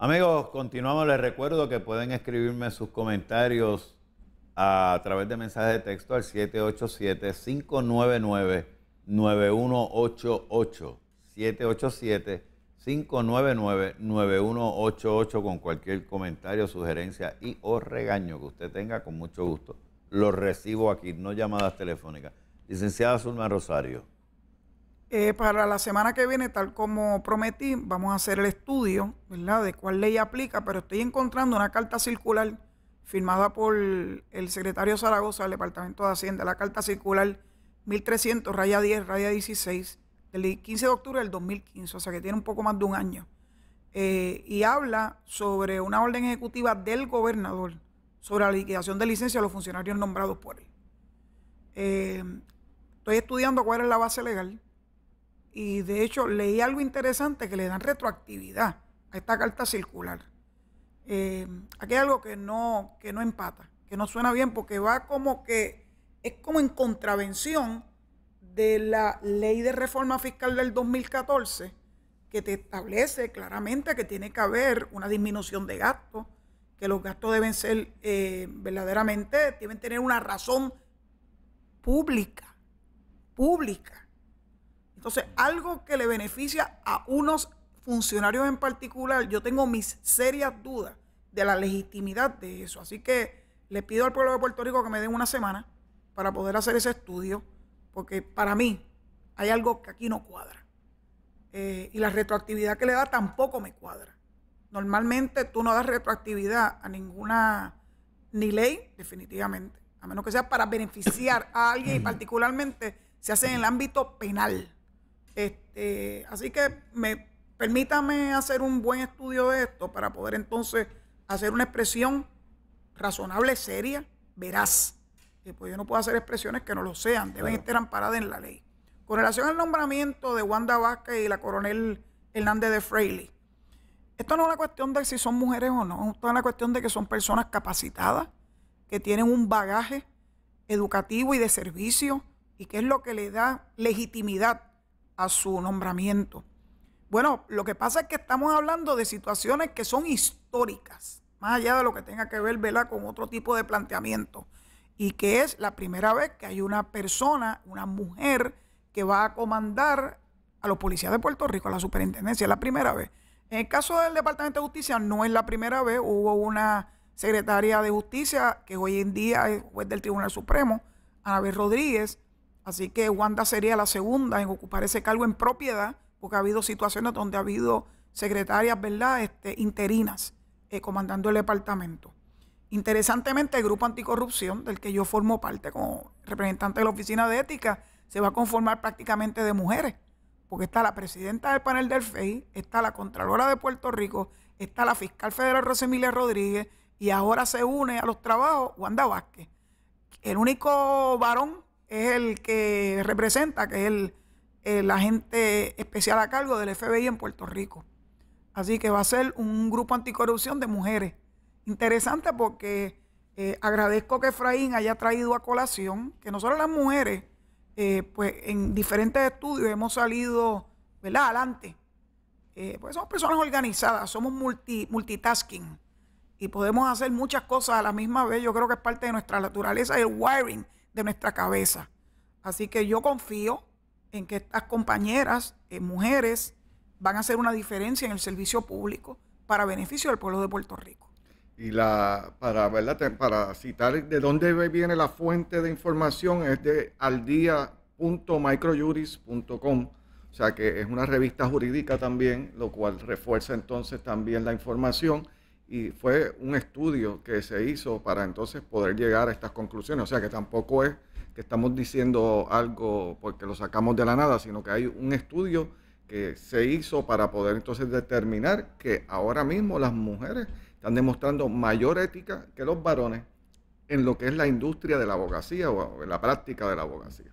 Amigos, continuamos. Les recuerdo que pueden escribirme sus comentarios a través de mensaje de texto al 787-599-9188. 787-599-9188 con cualquier comentario, sugerencia y o regaño que usted tenga, con mucho gusto. lo recibo aquí, no llamadas telefónicas. Licenciada Zulma Rosario. Eh, para la semana que viene, tal como prometí, vamos a hacer el estudio, de cuál ley aplica, pero estoy encontrando una carta circular firmada por el secretario Zaragoza del Departamento de Hacienda, la carta circular 1300, raya 10, raya 16, del 15 de octubre del 2015, o sea que tiene un poco más de un año, eh, y habla sobre una orden ejecutiva del gobernador sobre la liquidación de licencia a los funcionarios nombrados por él. Eh, estoy estudiando cuál es la base legal y de hecho leí algo interesante que le dan retroactividad a esta carta circular. Eh, aquí hay algo que no, que no empata, que no suena bien porque va como que es como en contravención de la ley de reforma fiscal del 2014 que te establece claramente que tiene que haber una disminución de gastos, que los gastos deben ser eh, verdaderamente, deben tener una razón pública, pública. Entonces, algo que le beneficia a unos funcionarios en particular, yo tengo mis serias dudas de la legitimidad de eso. Así que le pido al pueblo de Puerto Rico que me den una semana para poder hacer ese estudio, porque para mí hay algo que aquí no cuadra. Eh, y la retroactividad que le da tampoco me cuadra. Normalmente tú no das retroactividad a ninguna, ni ley, definitivamente, a menos que sea para beneficiar a alguien y mm. particularmente se hace en el ámbito penal. Este, así que permítame hacer un buen estudio de esto para poder entonces hacer una expresión razonable, seria, veraz. Eh, pues yo no puedo hacer expresiones que no lo sean, deben estar amparadas en la ley. Con relación al nombramiento de Wanda Vázquez y la coronel Hernández de Freiley, esto no es una cuestión de si son mujeres o no, esto es una cuestión de que son personas capacitadas, que tienen un bagaje educativo y de servicio, y que es lo que le da legitimidad a su nombramiento. Bueno, lo que pasa es que estamos hablando de situaciones que son históricas, más allá de lo que tenga que ver con otro tipo de planteamiento, y que es la primera vez que hay una persona, una mujer, que va a comandar a los policías de Puerto Rico, a la superintendencia, es la primera vez. En el caso del Departamento de Justicia no es la primera vez, hubo una secretaria de Justicia que hoy en día es juez del Tribunal Supremo, Anabel Rodríguez, Así que Wanda sería la segunda en ocupar ese cargo en propiedad, porque ha habido situaciones donde ha habido secretarias, ¿verdad?, este, interinas eh, comandando el departamento. Interesantemente, el grupo anticorrupción, del que yo formo parte como representante de la Oficina de Ética, se va a conformar prácticamente de mujeres, porque está la presidenta del panel del FEI, está la Contralora de Puerto Rico, está la fiscal federal Rosemilia Rodríguez, y ahora se une a los trabajos Wanda Vázquez. El único varón es el que representa, que es el, agente especial a cargo del FBI en Puerto Rico. Así que va a ser un grupo anticorrupción de mujeres. Interesante porque eh, agradezco que Efraín haya traído a colación que nosotros las mujeres, eh, pues en diferentes estudios hemos salido, ¿verdad? Adelante. Eh, pues somos personas organizadas, somos multitasking y podemos hacer muchas cosas a la misma vez. Yo creo que es parte de nuestra naturaleza el wiring, de nuestra cabeza. Así que yo confío en que estas compañeras, eh, mujeres, van a hacer una diferencia en el servicio público para beneficio del pueblo de Puerto Rico. Y la, para, para citar de dónde viene la fuente de información es de aldia.microjuris.com, o sea que es una revista jurídica también, lo cual refuerza entonces también la información y fue un estudio que se hizo para entonces poder llegar a estas conclusiones. O sea que tampoco es que estamos diciendo algo porque lo sacamos de la nada, sino que hay un estudio que se hizo para poder entonces determinar que ahora mismo las mujeres están demostrando mayor ética que los varones en lo que es la industria de la abogacía o en la práctica de la abogacía.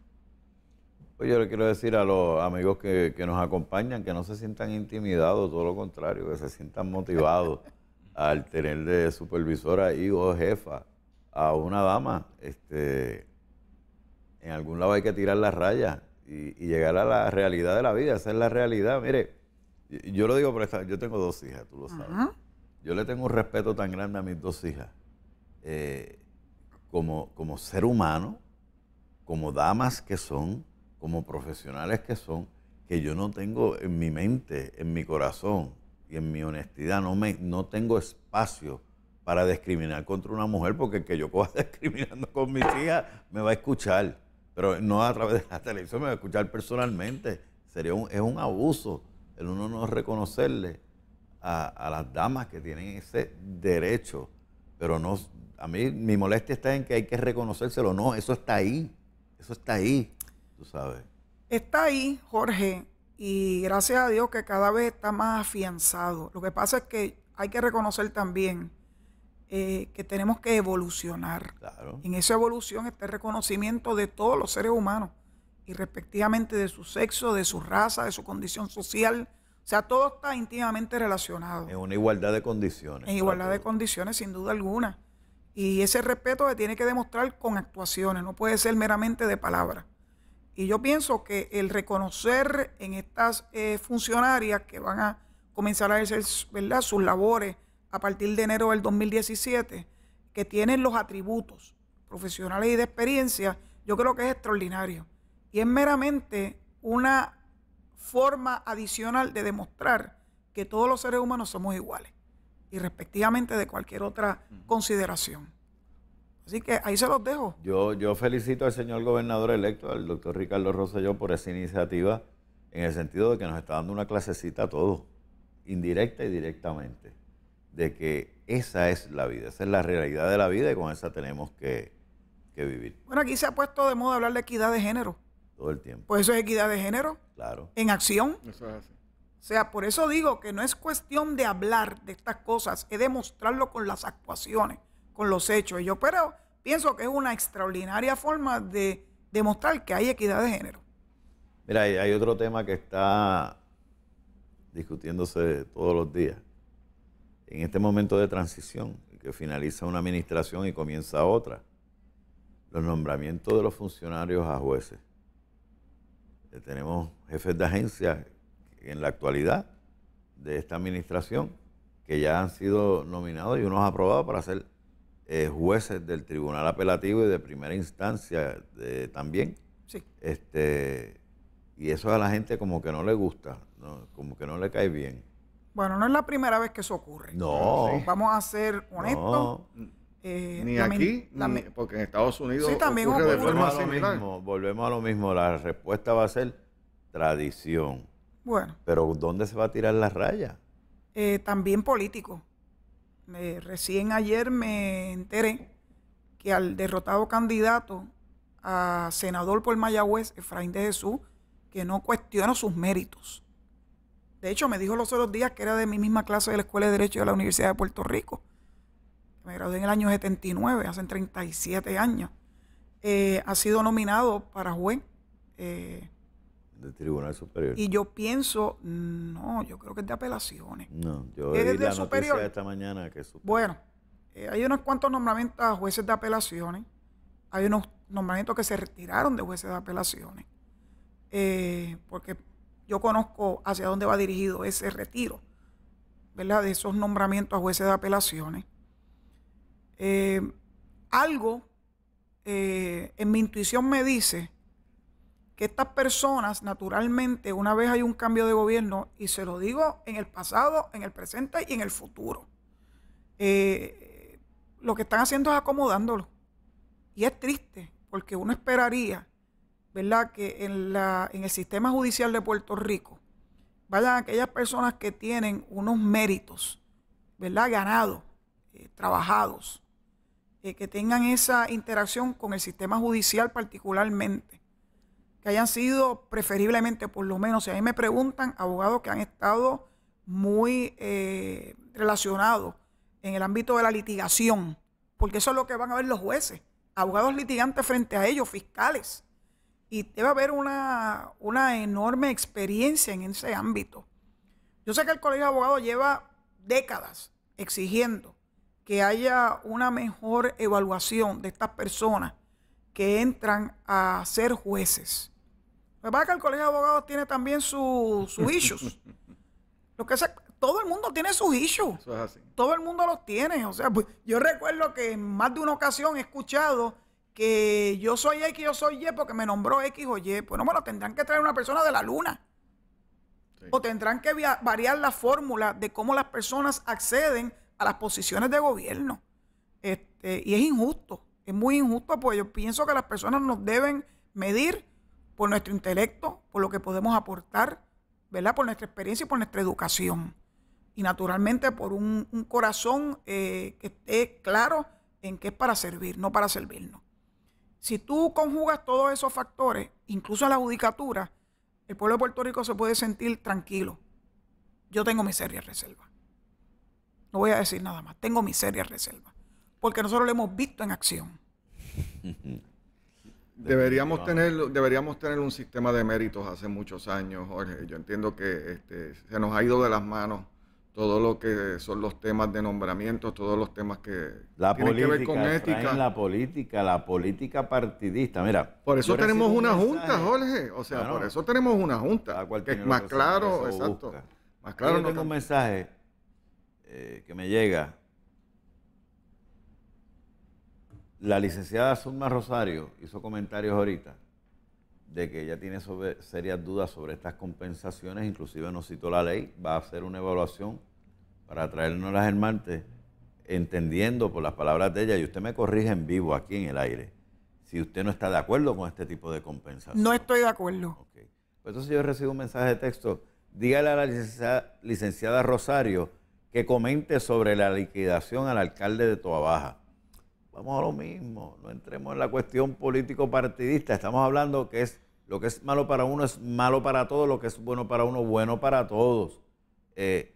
Pues yo le quiero decir a los amigos que, que nos acompañan que no se sientan intimidados, todo lo contrario, que se sientan motivados. al tener de supervisora y o jefa a una dama, este, en algún lado hay que tirar las rayas y, llegar a la realidad de la vida. Esa es la realidad. Mire, yo lo digo por esta, yo tengo dos hijas, tú lo sabes. Yo le tengo un respeto tan grande a mis dos hijas. Eh, como, como ser humano, como damas que son, como profesionales que son, que yo no tengo en mi mente, en mi corazón, y en mi honestidad no, me, no tengo espacio para discriminar contra una mujer, porque que yo coja discriminando con mi tía me va a escuchar, pero no a través de la televisión, me va a escuchar personalmente. Sería es un abuso el uno no reconocerle a, las damas que tienen ese derecho, pero no, a mí mi molestia está en que hay que reconocérselo, no, eso está ahí, eso está ahí, tú sabes. Está ahí, Jorge, y gracias a Dios que cada vez está más afianzado. Lo que pasa es que hay que reconocer también eh, que tenemos que evolucionar. En esa evolución está el reconocimiento de todos los seres humanos y respectivamente de su sexo, de su raza, de su condición social. O sea, todo está íntimamente relacionado. En una igualdad de condiciones. En igualdad de condiciones, sin duda alguna. Y ese respeto se tiene que demostrar con actuaciones, no puede ser meramente de palabras. Y yo pienso que el reconocer en estas eh, funcionarias que van a comenzar a hacer sus labores a partir de enero del 2017, que tienen los atributos profesionales y de experiencia, yo creo que es extraordinario. Y es meramente una forma adicional de demostrar que todos los seres humanos somos iguales y respectivamente de cualquier otra consideración. Así que ahí se los dejo. Yo, yo felicito al señor gobernador electo, al doctor Ricardo Rosselló, por esa iniciativa, en el sentido de que nos está dando una clasecita a todos, indirecta y directamente, de que esa es la vida, esa es la realidad de la vida y con esa tenemos que, que vivir. Bueno, aquí se ha puesto de moda hablar de equidad de género. Todo el tiempo. Pues eso es equidad de género. Claro. En acción. Eso es O sea, por eso digo que no es cuestión de hablar de estas cosas, es demostrarlo con las actuaciones con los hechos. Y yo pero, pienso que es una extraordinaria forma de demostrar que hay equidad de género. Mira, hay, otro tema que está discutiéndose todos los días. En este momento de transición, que finaliza una administración y comienza otra, los nombramientos de los funcionarios a jueces. Eh, tenemos jefes de agencia en la actualidad de esta administración que ya han sido nominados y unos aprobados para ser eh, jueces del Tribunal Apelativo y de primera instancia eh, también. Sí. Este, y eso a la gente como que no le gusta, como que no le cae bien. Bueno, no es la primera vez que eso ocurre. No. Vamos a ser honestos. No. Eh, ni aquí, porque en Estados Unidos sí, también ocurre volvemos, a lo mismo, volvemos a lo mismo. La respuesta va a ser tradición. Bueno. Pero ¿dónde se va a tirar la raya? también político recién ayer me enteré que al derrotado candidato a senador por Mayagüez, Efraín de Jesús, que no cuestiono sus méritos. De hecho, me dijo los otros días que era de mi misma clase de la Escuela de Derecho de la Universidad de Puerto Rico. Me gradué en el año 79, hace 37 años. Eh, ha sido nominado para juez. Eh, del Tribunal Superior. Y yo pienso, no, yo creo que es de apelaciones. No, yo vi la superior? de esta mañana que Bueno, eh, hay unos cuantos nombramientos a jueces de apelaciones. Hay unos nombramientos que se retiraron de jueces de apelaciones. Eh, porque yo conozco hacia dónde va dirigido ese retiro, ¿verdad? De esos nombramientos a jueces de apelaciones. Eh, algo en mi intuición me dice que estas personas, naturalmente, una vez hay un cambio de gobierno, y se lo digo en el pasado, en el presente y en el futuro, eh, lo que están haciendo es acomodándolo. Y es triste, porque uno esperaría, ¿verdad?, que en, el sistema judicial de Puerto Rico vayan aquellas personas que tienen unos méritos, ¿verdad?, ganados, eh, trabajados, eh, que tengan esa interacción con el sistema judicial particularmente que hayan sido preferiblemente, por lo menos, si a mí me preguntan, abogados que han estado muy eh, relacionados en el ámbito de la litigación, porque eso es lo que van a ver los jueces, abogados litigantes frente a ellos, fiscales. Y debe haber una, una enorme experiencia en ese ámbito. Yo sé que el Colegio de Abogados lleva décadas exigiendo que haya una mejor evaluación de estas personas que entran a ser jueces. Me pasa que el Colegio de Abogados tiene también sus issues. Lo que todo el mundo tiene sus issues. Todo el mundo los tiene. O sea, pues, yo recuerdo que en más de una ocasión he escuchado que yo soy X, yo soy Y porque me nombró X o Y. Pues no, bueno, tendrán que traer una persona de la luna. O tendrán que variar la fórmula de cómo las personas acceden a las posiciones de gobierno. Este, y es injusto, es muy injusto, porque yo pienso que las personas nos deben medir por nuestro intelecto, por lo que podemos aportar, ¿verdad? Por nuestra experiencia y por nuestra educación. Y naturalmente por un, corazón eh, que esté claro en que es para servir, no para servirnos. Si tú conjugas todos esos factores, incluso la judicatura, el pueblo de Puerto Rico se puede sentir tranquilo. Yo tengo mi seria reserva. No voy a decir nada más. Tengo mi seria reserva. Porque nosotros lo hemos visto en acción. Deberíamos tener, deberíamos tener un sistema de méritos hace muchos años, Jorge. Yo entiendo que este, se nos ha ido de las manos todo lo que son los temas de nombramientos, todos los temas que tienen que ver con ética. La política, la política partidista, mira. Por eso tenemos una junta, Jorge. O sea, por eso tenemos una junta. Que es más claro, exacto. Más claro. tengo un mensaje eh, que me llega La licenciada Zulma Rosario hizo comentarios ahorita de que ella tiene serias dudas sobre estas compensaciones, inclusive nos citó la ley, va a hacer una evaluación para traernos las hermantes, entendiendo por las palabras de ella, y usted me corrige en vivo aquí en el aire, si usted no está de acuerdo con este tipo de compensación. No estoy de acuerdo. Okay. Pues entonces yo recibo un mensaje de texto, dígale a la licenciada, licenciada Rosario que comente sobre la liquidación al alcalde de Toabaja vamos a lo mismo, no entremos en la cuestión político-partidista, estamos hablando que es lo que es malo para uno es malo para todos, lo que es bueno para uno, bueno para todos. Eh,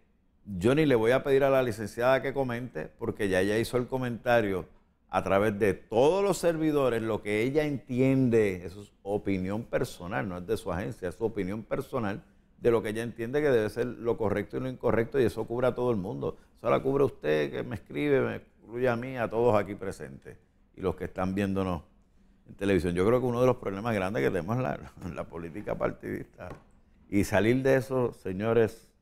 yo ni le voy a pedir a la licenciada que comente, porque ya ella hizo el comentario a través de todos los servidores, lo que ella entiende, eso es opinión personal, no es de su agencia, es su opinión personal, de lo que ella entiende que debe ser lo correcto y lo incorrecto, y eso cubre a todo el mundo. Eso la cubre usted que me escribe, me incluye a mí, a todos aquí presentes y los que están viéndonos en televisión. Yo creo que uno de los problemas grandes que tenemos es la, política partidista. Y salir de eso, señores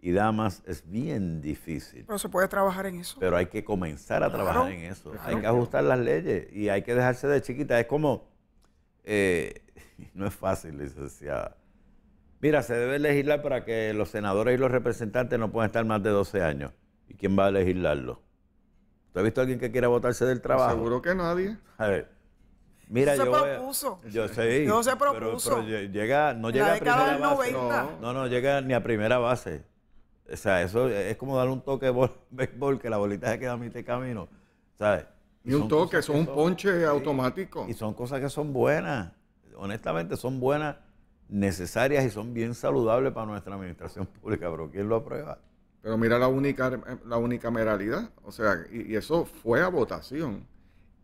y damas, es bien difícil. Pero se puede trabajar en eso. Pero hay que comenzar a trabajar en eso. Hay que ajustar las leyes y hay que dejarse de chiquita. Es como, eh, no es fácil, licenciada. Mira, se debe legislar para que los senadores y los representantes no puedan estar más de 12 años. ¿Y quién va a legislarlo? ¿Tú has visto a alguien que quiera votarse del trabajo? Seguro que nadie. A ver. Mira, yo se propuso. yo sé. ¿No se propuso. Pero, llega, no llega a primera base. No. no. no, llega ni a primera base. O sea, eso es como darle un toque de béisbol que la bolita se queda a mitad de camino. ¿Sabes? Ni un toque, son un ponche automático. Y son cosas que son buenas. Honestamente, son buenas, necesarias y son bien saludables para nuestra administración pública. Pero ¿quién lo aprueba? Pero mira la única la o sea, y, eso fue a votación.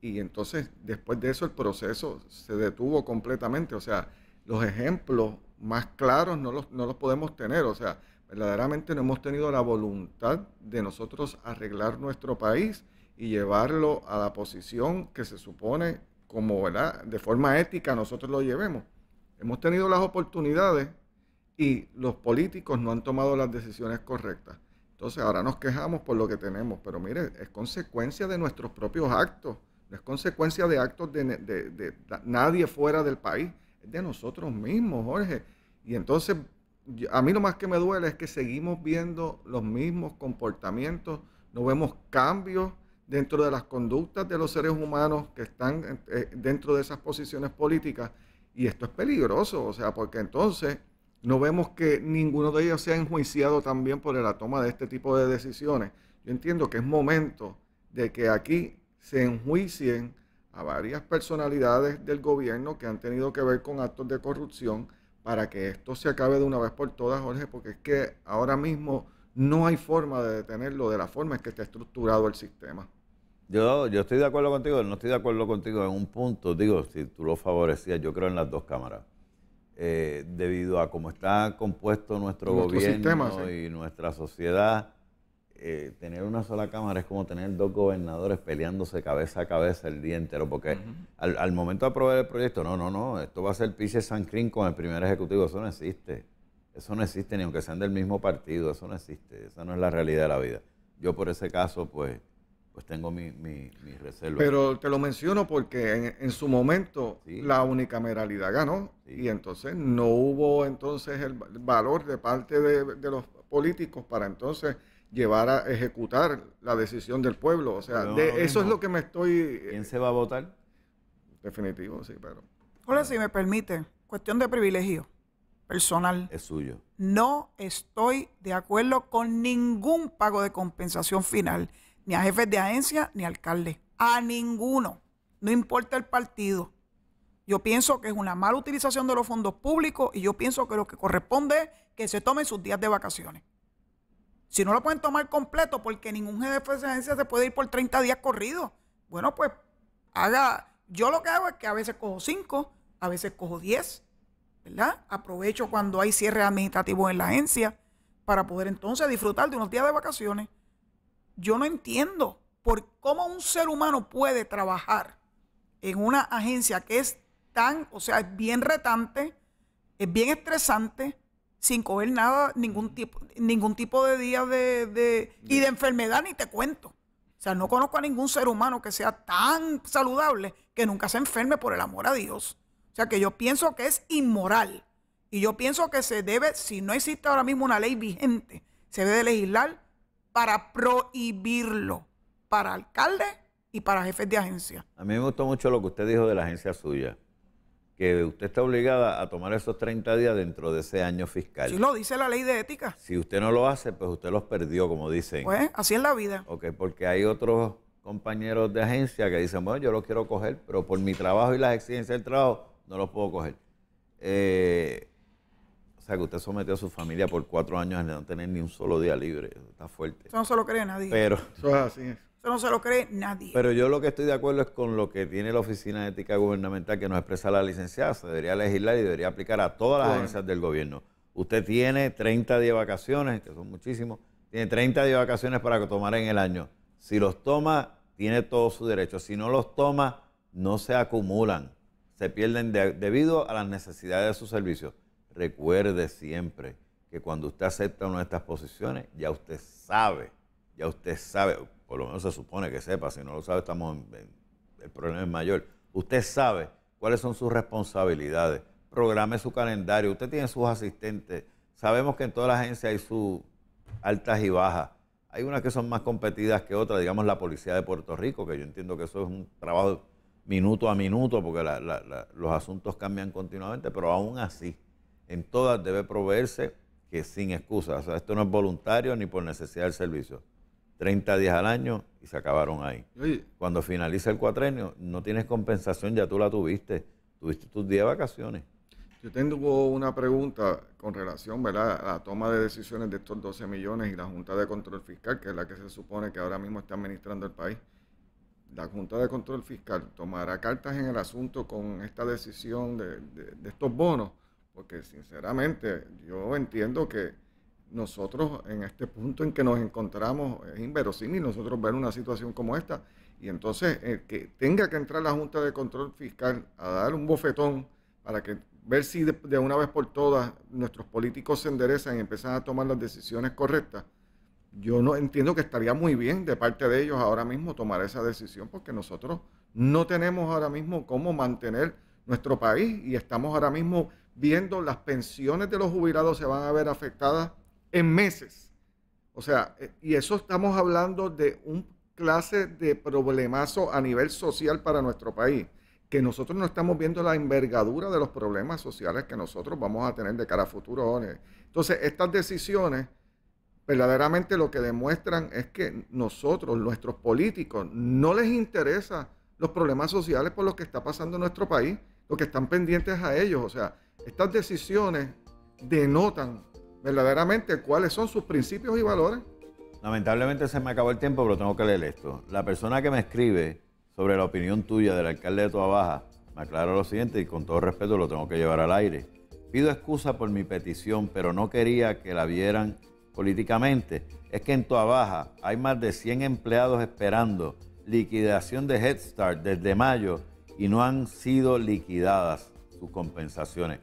Y entonces, después de eso, el proceso se detuvo completamente. O sea, los ejemplos más claros no los, no los podemos tener. O sea, verdaderamente no hemos tenido la voluntad de nosotros arreglar nuestro país y llevarlo a la posición que se supone como, ¿verdad? De forma ética nosotros lo llevemos. Hemos tenido las oportunidades y los políticos no han tomado las decisiones correctas. Entonces ahora nos quejamos por lo que tenemos, pero mire, es consecuencia de nuestros propios actos, no es consecuencia de actos de, nadie fuera del país, es de nosotros mismos, Jorge. Y entonces a mí lo más que me duele es que seguimos viendo los mismos comportamientos, no vemos cambios dentro de las conductas de los seres humanos que están eh, dentro de esas posiciones políticas. Y esto es peligroso, o sea, porque entonces no vemos que ninguno de ellos sea enjuiciado también por la toma de este tipo de decisiones. Yo entiendo que es momento de que aquí se enjuicien a varias personalidades del gobierno que han tenido que ver con actos de corrupción para que esto se acabe de una vez por todas, Jorge, porque es que ahora mismo no hay forma de detenerlo de la forma en que está estructurado el sistema. Yo, yo estoy de acuerdo contigo, no estoy de acuerdo contigo en un punto, digo, si tú lo favorecías, yo creo en las dos cámaras. Eh, debido a cómo está compuesto nuestro, gobierno y nuestra sociedad, eh, tener una sola Cámara es como tener dos gobernadores peleándose cabeza a cabeza el día entero, porque al, momento de aprobar el proyecto, no, no, no, esto va a ser Piche Sancrín con el primer ejecutivo, eso no existe. Eso no existe, ni aunque sean del mismo partido, eso no existe, esa no es la realidad de la vida. Yo por ese caso, pues, pues tengo mi, reserva. Pero te lo menciono porque en, su momento la unicameralidad ganó y entonces no hubo entonces el valor de parte de, los políticos para entonces llevar a ejecutar la decisión del pueblo. O sea, de, eso es lo que me estoy... ¿Quién se va a votar? Definitivo, sí, pero... Hola, si me permite, cuestión de privilegio personal. Es suyo. No estoy de acuerdo con ningún pago de compensación final ni a jefes de agencia, ni alcaldes. A ninguno. No importa el partido. Yo pienso que es una mala utilización de los fondos públicos y yo pienso que lo que corresponde es que se tomen sus días de vacaciones. Si no lo pueden tomar completo porque ningún jefe de agencia se puede ir por 30 días corridos. Bueno, pues haga. Yo lo que hago es que a veces cojo 5, a veces cojo 10, ¿verdad? Aprovecho cuando hay cierre administrativo en la agencia para poder entonces disfrutar de unos días de vacaciones. Yo no entiendo por cómo un ser humano puede trabajar en una agencia que es tan, o sea, es bien retante, es bien estresante, sin coger nada, ningún tipo, ningún tipo de día de, y de enfermedad, ni te cuento. O sea, no conozco a ningún ser humano que sea tan saludable que nunca se enferme por el amor a Dios. O sea, que yo pienso que es inmoral. Y yo pienso que se debe, si no existe ahora mismo una ley vigente, se debe legislar para prohibirlo para alcaldes y para jefes de agencia. A mí me gustó mucho lo que usted dijo de la agencia suya, que usted está obligada a tomar esos 30 días dentro de ese año fiscal. Sí, lo dice la ley de ética. Si usted no lo hace, pues usted los perdió, como dicen. Pues así es la vida. Ok, porque hay otros compañeros de agencia que dicen, bueno, yo lo quiero coger, pero por mi trabajo y las exigencias del trabajo no los puedo coger. Eh, que usted sometió a su familia por cuatro años a no tener ni un solo día libre. Está fuerte. Eso no se lo cree nadie. Pero, eso es así. Eso no se lo cree nadie. Pero yo lo que estoy de acuerdo es con lo que tiene la Oficina de Ética Gubernamental que nos expresa la licenciada. Se debería legislar y debería aplicar a todas las agencias del gobierno. Usted tiene 30 días de vacaciones, que son muchísimos. Tiene 30 días de vacaciones para tomar en el año. Si los toma, tiene todos sus derechos Si no los toma, no se acumulan. Se pierden debido a las necesidades de su servicio recuerde siempre que cuando usted acepta una de estas posiciones, ya usted sabe, ya usted sabe, por lo menos se supone que sepa, si no lo sabe, estamos en, el problema es mayor. Usted sabe cuáles son sus responsabilidades, programe su calendario, usted tiene sus asistentes, sabemos que en toda la agencia hay sus altas y bajas. Hay unas que son más competidas que otras, digamos la policía de Puerto Rico, que yo entiendo que eso es un trabajo minuto a minuto, porque los asuntos cambian continuamente, pero aún así, en todas debe proveerse que sin excusas. O sea, esto no es voluntario ni por necesidad del servicio. 30 días al año y se acabaron ahí. Cuando finaliza el cuatrenio, no tienes compensación, ya tú la tuviste. Tuviste tus días de vacaciones. Yo tengo una pregunta con relación ¿verdad? a la toma de decisiones de estos 12 millones y la Junta de Control Fiscal, que es la que se supone que ahora mismo está administrando el país. La Junta de Control Fiscal tomará cartas en el asunto con esta decisión de estos bonos porque sinceramente yo entiendo que nosotros en este punto en que nos encontramos es inverosímil nosotros ver una situación como esta y entonces eh, que tenga que entrar la Junta de Control Fiscal a dar un bofetón para que ver si de, de una vez por todas nuestros políticos se enderezan y empiezan a tomar las decisiones correctas. Yo no entiendo que estaría muy bien de parte de ellos ahora mismo tomar esa decisión porque nosotros no tenemos ahora mismo cómo mantener nuestro país y estamos ahora mismo viendo las pensiones de los jubilados se van a ver afectadas en meses. O sea, eh, y eso estamos hablando de un clase de problemazo a nivel social para nuestro país, que nosotros no estamos viendo la envergadura de los problemas sociales que nosotros vamos a tener de cara a futuro. Entonces, estas decisiones verdaderamente lo que demuestran es que nosotros, nuestros políticos, no les interesan los problemas sociales por los que está pasando en nuestro país, lo que están pendientes a ellos. O sea, estas decisiones denotan verdaderamente cuáles son sus principios y valores. Lamentablemente se me acabó el tiempo, pero tengo que leer esto. La persona que me escribe sobre la opinión tuya del alcalde de Toa Baja me aclara lo siguiente y con todo respeto lo tengo que llevar al aire. Pido excusa por mi petición, pero no quería que la vieran políticamente. Es que en Toa Baja hay más de 100 empleados esperando liquidación de Head Start desde mayo y no han sido liquidadas sus compensaciones.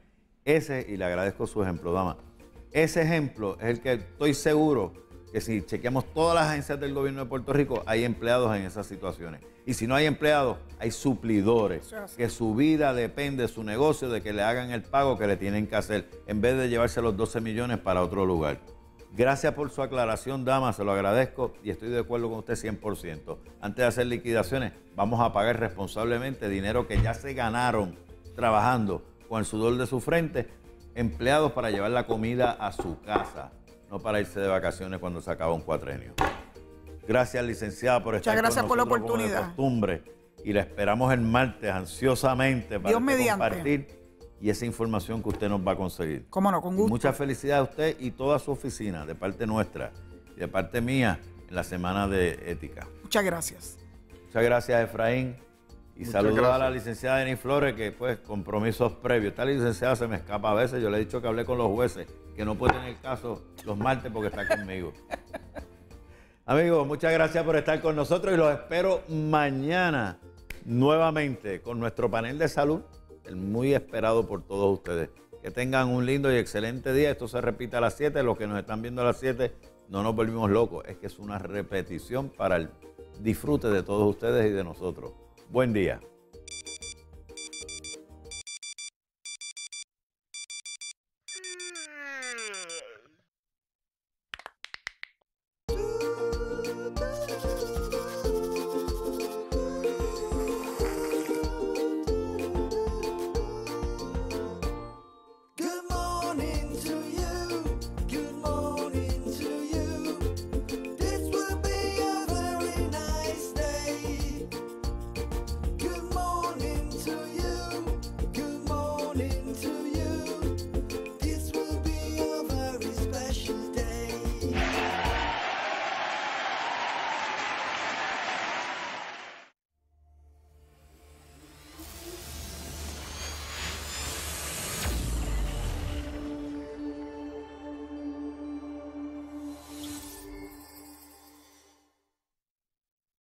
Ese, y le agradezco su ejemplo, dama, ese ejemplo es el que estoy seguro que si chequeamos todas las agencias del gobierno de Puerto Rico, hay empleados en esas situaciones. Y si no hay empleados, hay suplidores, que su vida depende, de su negocio, de que le hagan el pago que le tienen que hacer, en vez de llevarse los 12 millones para otro lugar. Gracias por su aclaración, dama, se lo agradezco y estoy de acuerdo con usted 100%. Antes de hacer liquidaciones, vamos a pagar responsablemente dinero que ya se ganaron trabajando con el sudor de su frente, empleados para llevar la comida a su casa, no para irse de vacaciones cuando se acaba un cuatrenio. Gracias, licenciada, por estar Muchas gracias por la oportunidad. costumbre, y la esperamos el martes ansiosamente para compartir y esa información que usted nos va a conseguir. Cómo no, con gusto. Mucha felicidad a usted y toda su oficina, de parte nuestra y de parte mía, en la Semana de Ética. Muchas gracias. Muchas gracias, Efraín. Y saludos a la licenciada Denis Flores, que pues compromisos previos. Esta licenciada se me escapa a veces. Yo le he dicho que hablé con los jueces, que no pueden el caso los martes porque está conmigo. Amigos, muchas gracias por estar con nosotros y los espero mañana nuevamente con nuestro panel de salud, el muy esperado por todos ustedes. Que tengan un lindo y excelente día. Esto se repite a las 7. Los que nos están viendo a las 7, no nos volvimos locos. Es que es una repetición para el disfrute de todos ustedes y de nosotros. Buen día.